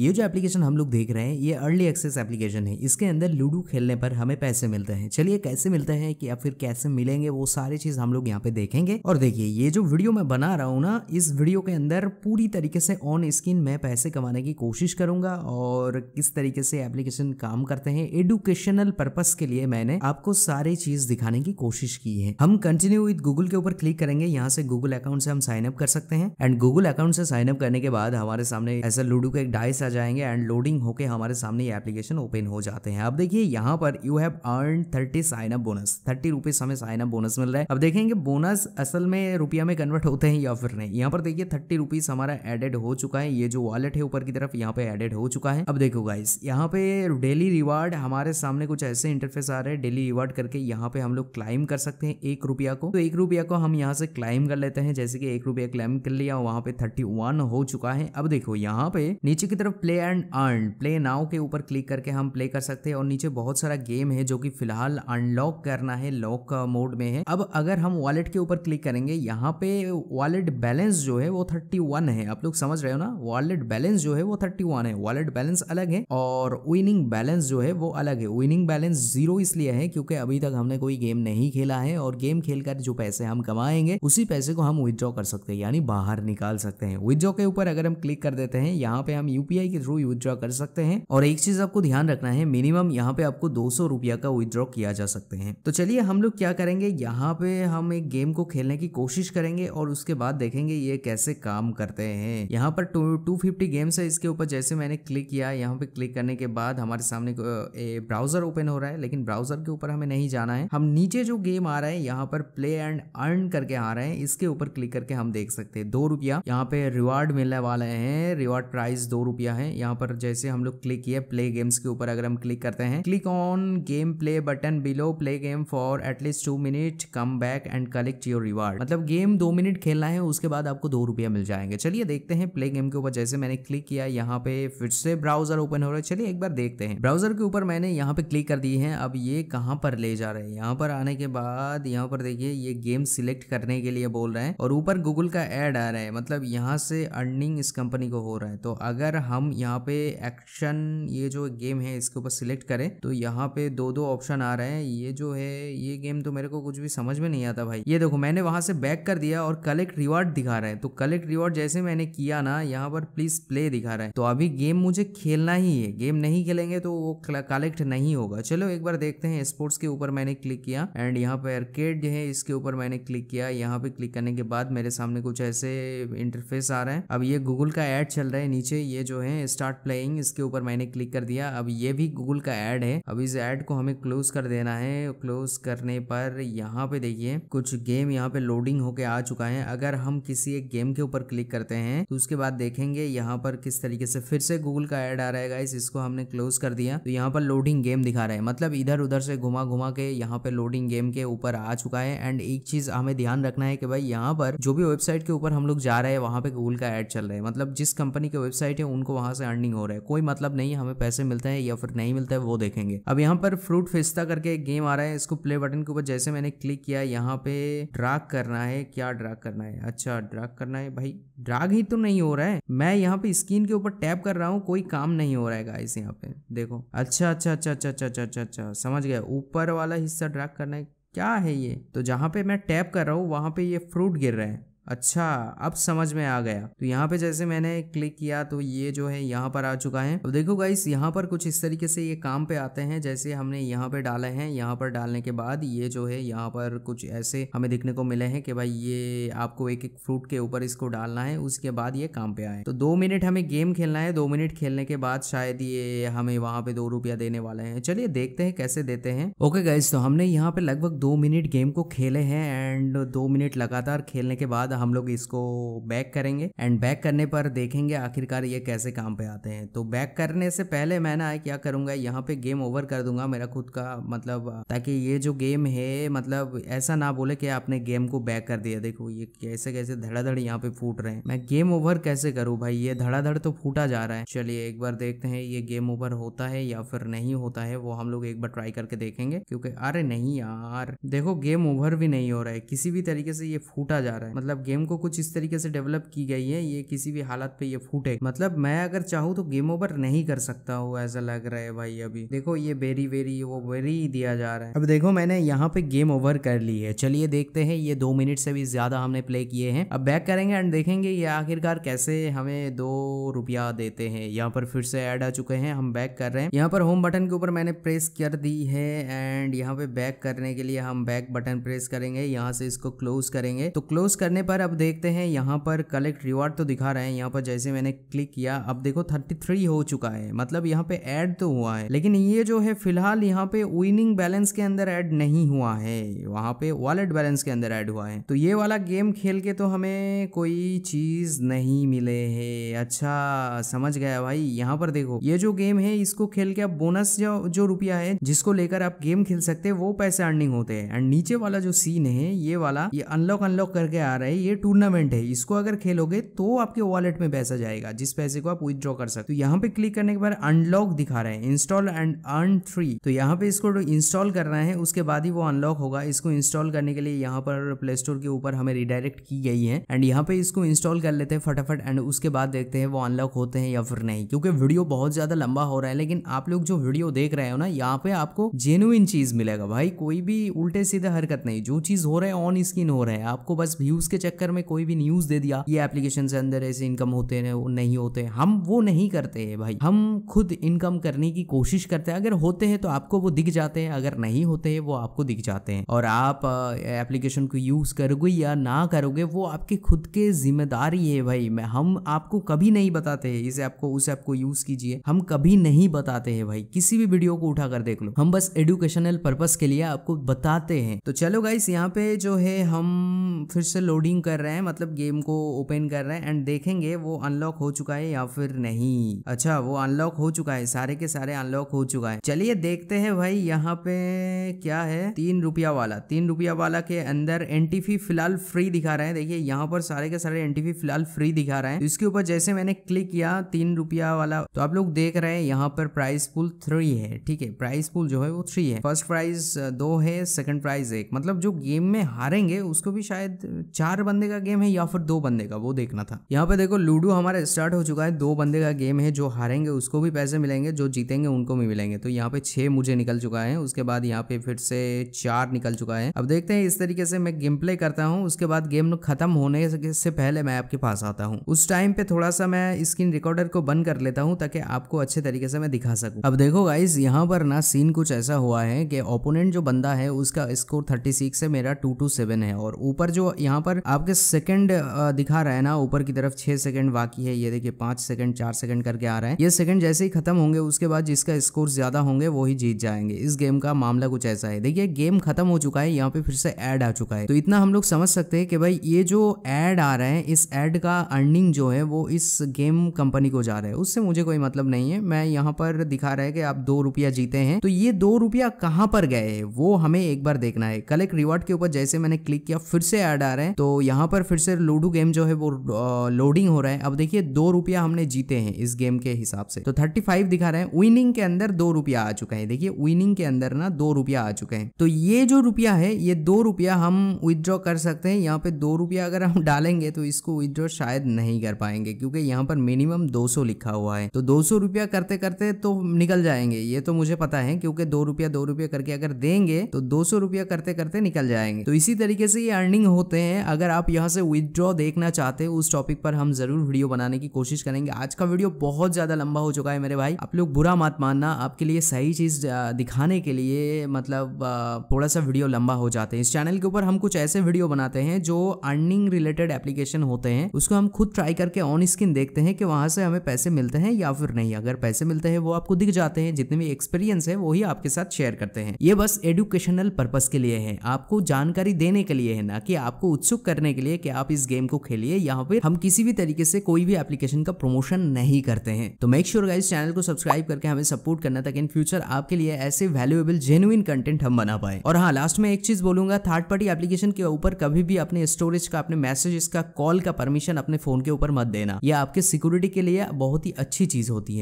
ये जो एप्लीकेशन हम लोग देख रहे हैं ये अर्ली एक्सेस एप्लीकेशन है इसके अंदर लूडो खेलने पर हमें पैसे मिलते हैं चलिए कैसे मिलते हैं कि या फिर कैसे मिलेंगे वो सारी चीज हम लोग यहाँ पे देखेंगे और देखिए ये जो वीडियो मैं बना रहा हूँ ना इस वीडियो के अंदर पूरी तरीके से ऑन स्क्रीन मैं पैसे कमाने की कोशिश करूंगा और किस तरीके से एप्लीकेशन काम करते हैं एडुकेशनल पर्पज के लिए मैंने आपको सारी चीज दिखाने की कोशिश की है हम कंटिन्यू विद गूगल के ऊपर क्लिक करेंगे यहाँ से गूगल अकाउंट से हम साइन अप कर सकते हैं एंड गूगल अकाउंट से साइन अप करने के बाद हमारे सामने ऐसा लूडो का एक डाइस आ आ जाएंगे एंड लोडिंग होकर हमारे सामने ये एप्लीकेशन ओपन हो जाते हैं अब देखिए यहाँ पर you have earn thirty sign up bonus thirty rupees हमें साइन अप बोनस मिल रहा है अब देखेंगे बोनस असल में रुपया में कन्वर्ट होते हैं या फिर नहीं यहाँ पर देखिए थर्टी रुपीज हमारा एडेड हो चुका है ये जो वॉलेट है ऊपर की तरफ यहाँ पे एडेड हो चुका है अब देखो गाइस यहाँ पे डेली रिवार्ड हमारे सामने कुछ ऐसे इंटरफेस आ रहे हैं डेली रिवार्ड करके यहाँ पे हम लोग क्लाइम कर सकते हैं एक रुपया को तो एक रुपया को हम यहाँ से क्लाइम कर लेते हैं जैसे कि एक रुपया क्लाइम कर लिया वहाँ पे थर्टी वन हो चुका है अब देखो यहाँ पे नीचे की तरफ play and earn play now के ऊपर क्लिक करके हम प्ले कर सकते हैं और नीचे बहुत सारा गेम है जो कि फिलहाल अनलॉक करना है लॉक मोड uh, में है अब अगर हम वॉलेट के ऊपर क्लिक करेंगे यहाँ पे वॉलेट बैलेंस जो है वो थर्टी वन है आप लोग समझ रहे हो ना वॉलेट बैलेंस जो है वो थर्टी वन है वॉलेट बैलेंस अलग है और विनिंग बैलेंस जो है वो अलग है विनिंग बैलेंस जीरो इसलिए है क्योंकि अभी तक हमने कोई गेम नहीं खेला है और गेम खेलकर जो पैसे हम कमाएंगे उसी पैसे को हम विदड्रॉ कर सकते हैं यानी बाहर निकाल सकते हैं विदड्रॉ के ऊपर अगर हम क्लिक कर देते हैं यहाँ पे हम यूपीआई यूपीआई के थ्रू विद्रॉ कर सकते हैं और एक चीज आपको ध्यान रखना है मिनिमम यहाँ पे आपको दो सौ रुपया का विद्रॉ किया जा सकते हैं तो चलिए हम लोग क्या करेंगे यहाँ पे हम एक गेम को खेलने की कोशिश करेंगे और उसके बाद देखेंगे ये कैसे काम करते हैं यहाँ पर टू फिफ्टी गेम्स है इसके ऊपर जैसे मैंने क्लिक किया यहाँ पे क्लिक करने के बाद हमारे सामने ब्राउजर ओपन हो रहा है लेकिन ब्राउजर के ऊपर हमें नहीं जाना है हम नीचे जो गेम आ रहा है यहाँ पर प्ले एंड अर्न करके आ रहे हैं इसके ऊपर क्लिक करके हम देख सकते हैं दो रुपया यहाँ पे रिवार्ड मिलने वाले हैं रिवार्ड प्राइस दो रुपया दिया है यहाँ पर जैसे हम लोग क्लिक किया प्ले गेम्स के ऊपर अगर हम क्लिक करते हैं click on game play button below play game for at least two minute come back and collect your reward मतलब गेम दो मिनट खेलना है उसके बाद आपको दो रुपया मिल जाएंगे चलिए देखते हैं प्ले गेम के ऊपर जैसे मैंने क्लिक किया यहाँ पे फिर से ब्राउजर ओपन हो रहा है चलिए एक बार देखते हैं ब्राउजर के ऊपर मैंने यहाँ पे क्लिक कर दी है अब ये कहाँ पर ले जा रहे हैं यहाँ पर आने के बाद यहाँ पर देखिए ये गेम सिलेक्ट करने के लिए बोल रहे हैं और ऊपर गूगल का एड आ रहा है मतलब यहाँ से अर्निंग इस कंपनी को हो रहा है तो अगर हम हम यहाँ पे एक्शन ये जो गेम है इसके ऊपर सिलेक्ट करें तो यहाँ पे दो दो ऑप्शन आ रहे हैं ये जो है ये गेम तो मेरे को कुछ भी समझ में नहीं आता भाई ये देखो मैंने वहां से बैक कर दिया और कलेक्ट रिवार्ड दिखा रहे हैं तो कलेक्ट रिवार्ड जैसे मैंने किया ना यहाँ पर प्लीज प्ले दिखा रहा है तो अभी गेम मुझे खेलना ही है गेम नहीं खेलेंगे तो वो कलेक्ट नहीं होगा चलो एक बार देखते हैं स्पोर्ट्स के ऊपर मैंने क्लिक किया एंड यहाँ पे अर्केड है इसके ऊपर मैंने क्लिक किया यहाँ पे क्लिक करने के बाद मेरे सामने कुछ ऐसे इंटरफेस आ रहे हैं अब ये गूगल का एड चल रहा है नीचे ये जो है हैं स्टार्ट प्लेइंग इसके ऊपर मैंने क्लिक कर दिया अब ये भी गूगल का एड है अब इस एड को हमें क्लोज कर देना है क्लोज करने पर यहाँ पे देखिए कुछ गेम यहाँ पे लोडिंग होके आ चुका है अगर हम किसी एक गेम के ऊपर क्लिक करते हैं तो उसके बाद देखेंगे यहाँ पर किस तरीके से फिर से गूगल का एड आ रहा है इसको हमने क्लोज कर दिया तो यहाँ पर लोडिंग गेम दिखा रहा है मतलब इधर उधर से घुमा घुमा के यहाँ पे लोडिंग गेम के ऊपर आ चुका है एंड एक चीज हमें ध्यान रखना है कि भाई यहाँ पर जो भी वेबसाइट के ऊपर हम लोग जा रहे हैं वहां पे गूगल का एड चल रहा है मतलब जिस कंपनी की वेबसाइट है उनको वहां से अर्निंग हो रहा है कोई मतलब नहीं हमें पैसे मिलते हैं या फिर नहीं मिलता है वो देखेंगे अब यहाँ पर फ्रूट फिस्ता करके एक गेम आ रहा है इसको प्ले बटन के ऊपर जैसे मैंने क्लिक किया यहाँ पे ड्राग करना है क्या ड्राग करना है अच्छा ड्राग करना है भाई ड्राग ही तो नहीं हो रहा है मैं यहाँ पे स्क्रीन के ऊपर टैप कर रहा हूँ कोई काम नहीं हो रहा है गाइस यहाँ पे देखो अच्छा अच्छा अच्छा अच्छा अच्छा अच्छा अच्छा अच्छा समझ गया ऊपर वाला हिस्सा ड्राग करना है क्या है ये तो जहाँ पे मैं टैप कर रहा हूँ वहाँ पे ये फ्रूट गिर रहा है अच्छा अब समझ में आ गया तो यहाँ पे जैसे मैंने क्लिक किया तो ये जो है यहाँ पर आ चुका है अब देखो गाइस यहाँ पर कुछ इस तरीके से ये काम पे आते हैं जैसे हमने यहाँ पे डाले हैं यहाँ पर डालने के बाद ये जो है यहाँ पर कुछ ऐसे हमें देखने को मिले हैं कि भाई ये आपको एक एक फ्रूट के ऊपर इसको डालना है उसके बाद ये काम पे आए तो दो मिनट हमें गेम खेलना है दो मिनट खेलने के बाद शायद ये हमें वहाँ पे दो रुपया देने वाले हैं चलिए देखते हैं कैसे देते हैं ओके गाइस तो हमने यहाँ पे लगभग दो मिनट गेम को खेले हैं एंड दो मिनट लगातार खेलने के बाद बाद हम लोग इसको बैक करेंगे एंड बैक करने पर देखेंगे आखिरकार ये कैसे काम पे आते हैं तो बैक करने से पहले मैं ना क्या करूंगा यहाँ पे गेम ओवर कर दूंगा मेरा खुद का मतलब ताकि ये जो गेम है मतलब ऐसा ना बोले कि आपने गेम को बैक कर दिया देखो ये कैसे कैसे धड़ाधड़ यहाँ पे फूट रहे हैं मैं गेम ओवर कैसे करूँ भाई ये धड़ाधड़ तो फूटा जा रहा है चलिए एक बार देखते हैं ये गेम ओवर होता है या फिर नहीं होता है वो हम लोग एक बार ट्राई करके देखेंगे क्योंकि अरे नहीं यार देखो गेम ओवर भी नहीं हो रहा है किसी भी तरीके से ये फूटा जा रहा है मतलब मतलब गेम को कुछ इस तरीके से डेवलप की गई है ये किसी भी हालत पे ये फूटे मतलब मैं अगर चाहूँ तो गेम ओवर नहीं कर सकता हूँ ऐसा लग रहा है भाई अभी देखो ये बेरी वेरी वो बेरी दिया जा रहा है अब देखो मैंने यहाँ पे गेम ओवर कर ली है चलिए देखते हैं ये दो मिनट से भी ज्यादा हमने प्ले किए हैं अब बैक करेंगे एंड देखेंगे ये आखिरकार कैसे हमें दो रुपया देते हैं यहाँ पर फिर से ऐड आ चुके हैं हम बैक कर रहे हैं यहाँ पर होम बटन के ऊपर मैंने प्रेस कर दी है एंड यहाँ पे बैक करने के लिए हम बैक बटन प्रेस करेंगे यहाँ से इसको क्लोज करेंगे तो क्लोज करने पर अब देखते हैं यहाँ पर कलेक्ट रिवार्ड तो दिखा रहे हैं यहाँ पर जैसे मैंने क्लिक किया अब देखो 33 हो चुका है मतलब यहाँ पे ऐड तो हुआ है लेकिन ये जो है फिलहाल यहाँ पे विनिंग बैलेंस के अंदर ऐड नहीं हुआ है वहाँ पे वॉलेट बैलेंस के अंदर ऐड हुआ है तो ये वाला गेम खेल के तो हमें कोई चीज नहीं मिले है अच्छा समझ गया भाई यहाँ पर देखो ये जो गेम है इसको खेल के आप बोनस जो जो रुपया है जिसको लेकर आप गेम खेल सकते हैं वो पैसे अर्निंग होते हैं एंड नीचे वाला जो सीन है ये वाला ये अनलॉक अनलॉक करके आ रहा है भाई ये टूर्नामेंट है इसको अगर खेलोगे तो आपके वॉलेट में पैसा जाएगा जिस पैसे को आप विदड्रॉ कर सकते हो तो यहाँ पे क्लिक करने के बाद अनलॉक दिखा रहे हैं इंस्टॉल एंड अर्न थ्री तो यहाँ पे इसको इंस्टॉल करना है उसके बाद ही वो अनलॉक होगा इसको इंस्टॉल करने के लिए यहाँ पर प्ले स्टोर के ऊपर हमें रिडायरेक्ट की गई है एंड यहाँ पे इसको इंस्टॉल कर लेते हैं फटाफट एंड उसके बाद देखते हैं वो अनलॉक होते हैं या फिर नहीं क्योंकि वीडियो बहुत ज्यादा लंबा हो रहा है लेकिन आप लोग जो वीडियो देख रहे हो ना यहाँ पे आपको जेन्युइन चीज मिलेगा भाई कोई भी उल्टे सीधे हरकत नहीं जो चीज हो रहा है ऑन स्क्रीन हो रहा है आपको बस व्यूज के चक्कर चक्कर में कोई भी न्यूज दे दिया ये एप्लीकेशन से अंदर ऐसे इनकम होते हैं वो नहीं होते हैं हम वो नहीं करते हैं भाई हम खुद इनकम करने की कोशिश करते हैं अगर होते हैं तो आपको वो दिख जाते हैं अगर नहीं होते हैं वो आपको दिख जाते हैं और आप एप्लीकेशन को यूज करोगे या ना करोगे वो आपके खुद के जिम्मेदारी है भाई मैं हम आपको कभी नहीं बताते हैं इसे आपको उस ऐप को यूज कीजिए हम कभी नहीं बताते हैं भाई किसी भी वीडियो को उठा कर देख लो हम बस एडुकेशनल पर्पज के लिए आपको बताते हैं तो चलो गाइस यहाँ पे जो है हम फिर से लोडिंग जूम कर रहे हैं मतलब गेम को ओपन कर रहे हैं एंड देखेंगे वो अनलॉक हो चुका है या फिर नहीं अच्छा वो अनलॉक हो चुका है सारे के सारे अनलॉक हो चुका है चलिए देखते हैं भाई यहाँ पे क्या है तीन रुपया वाला तीन रुपया वाला के अंदर एनटीफी फिलहाल फ्री दिखा रहे हैं देखिए यहाँ पर सारे के सारे एनटीफी फिलहाल फ्री दिखा रहे हैं इसके ऊपर जैसे मैंने क्लिक किया तीन रुपया वाला तो आप लोग देख रहे हैं यहाँ पर प्राइस पुल थ्री है ठीक है प्राइस पुल जो है वो थ्री है फर्स्ट प्राइस दो है सेकंड प्राइस एक मतलब जो गेम में हारेंगे उसको भी शायद चार बंदे का गेम है या फिर दो बंदे का वो देखना था यहाँ पे देखो लूडो हमारा स्टार्ट हो चुका है दो बंदे का गेम है जो हारेंगे उसको भी पैसे मिलेंगे जो जीतेंगे उनको भी मिलेंगे तो यहाँ पे छह मुझे निकल चुका है उसके बाद यहाँ पे फिर से चार निकल चुका है अब देखते हैं इस तरीके से मैं गेम प्ले करता हूँ उसके बाद गेम खत्म होने से पहले मैं आपके पास आता हूँ उस टाइम पे थोड़ा सा मैं स्क्रीन रिकॉर्डर को बंद कर लेता हूँ ताकि आपको अच्छे तरीके से मैं दिखा सकूँ अब देखो गाइज यहाँ पर ना सीन कुछ ऐसा हुआ है कि ओपोनेंट जो बंदा है उसका स्कोर थर्टी सिक्स है मेरा टू टू सेवन है और ऊपर जो यहाँ पर आप आपके सेकंड दिखा रहा है ना ऊपर की तरफ छह सेकंड बाकी है ये देखिए पांच सेकंड चार सेकंड करके आ रहा है ये सेकंड जैसे ही खत्म होंगे उसके बाद जिसका स्कोर ज़्यादा होंगे वो ही जीत जाएंगे इस गेम का मामला कुछ ऐसा है देखिए गेम खत्म हो चुका है यहाँ पे फिर से एड आ चुका है तो इतना हम लोग समझ सकते हैं कि भाई ये जो एड आ रहे हैं इस एड का अर्निंग जो है वो इस गेम कंपनी को जा रहा है उससे मुझे कोई मतलब नहीं है मैं यहाँ पर दिखा रहा है कि आप दो रुपया जीते हैं तो ये दो रुपया कहाँ पर गए वो हमें एक बार देखना है कलेक्ट रिवॉर्ड के ऊपर जैसे मैंने क्लिक किया फिर से एड आ रहे हैं तो यहाँ पर फिर से लूडो गेम जो है वो लोडिंग हो रहा है अब देखिए दो रुपया हमने जीते हैं इस गेम के हिसाब से तो थर्टी फाइव दिखा रहे हैं विनिंग के अंदर दो रुपया आ चुका है देखिए विनिंग के अंदर ना दो रुपया आ चुके हैं तो ये जो रुपया है ये दो रुपया हम विदड्रॉ कर सकते हैं यहाँ पे दो रुपया अगर हम डालेंगे तो इसको विदड्रॉ शायद नहीं कर पाएंगे क्योंकि यहाँ पर मिनिमम दो सौ लिखा हुआ है तो दो सौ रुपया करते करते तो निकल जाएंगे ये तो मुझे पता है क्योंकि दो रुपया दो रुपया करके अगर देंगे तो दो सौ रुपया करते करते निकल जाएंगे तो इसी तरीके से ये अर्निंग होते हैं अगर अगर आप यहाँ से विदड्रॉ देखना चाहते हो उस टॉपिक पर हम जरूर वीडियो बनाने की कोशिश करेंगे आज का वीडियो बहुत ज्यादा लंबा हो चुका है मेरे भाई आप लोग बुरा मत मानना आपके लिए सही चीज दिखाने के लिए मतलब थोड़ा सा वीडियो लंबा हो जाते हैं इस चैनल के ऊपर हम कुछ ऐसे वीडियो बनाते हैं जो अर्निंग रिलेटेड एप्लीकेशन होते हैं उसको हम खुद ट्राई करके ऑन स्क्रीन देखते हैं कि वहां से हमें पैसे मिलते हैं या फिर नहीं अगर पैसे मिलते हैं वो आपको दिख जाते हैं जितने भी एक्सपीरियंस है वही आपके साथ शेयर करते हैं ये बस एडुकेशनल पर्पज के लिए है आपको जानकारी देने के लिए है ना कि आपको उत्सुक कर करने के लिए कि आप इस गेम को खेलिए यहाँ पे हम किसी भी तरीके से कोई भी एप्लीकेशन का प्रमोशन नहीं करते हैं तो मेक श्योर गाइज चैनल को सब्सक्राइब करके हमें सपोर्ट करना ताकि इन फ्यूचर आपके लिए ऐसे वैल्यूएबल जेन्यून कंटेंट हम बना पाए और हाँ लास्ट में एक चीज बोलूंगा थर्ड पार्टी एप्लीकेशन के ऊपर कभी भी अपने स्टोरेज का अपने मैसेजेस का कॉल का परमिशन अपने फोन के ऊपर मत देना यह आपके सिक्योरिटी के लिए बहुत ही अच्छी चीज होती है